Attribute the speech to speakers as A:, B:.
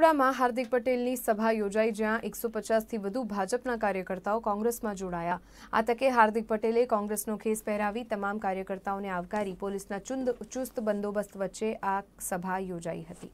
A: ગુજરાતમાં હાર્દિક પટેલની સભા યોજાય જ્યાં 150 થી વધુ ભાજપના કાર્યકર્તાઓ કોંગ્રેસમાં જોડાયા આતકે હાર્દિક પટેલે કોંગ્રેસનો કેસ પેરાવી તમામ કાર્યકર્તાઓને આવકારી પોલીસના ચુસ્ત બંધોબસ્ત વચ્ચે આ સભા યોજાય હતી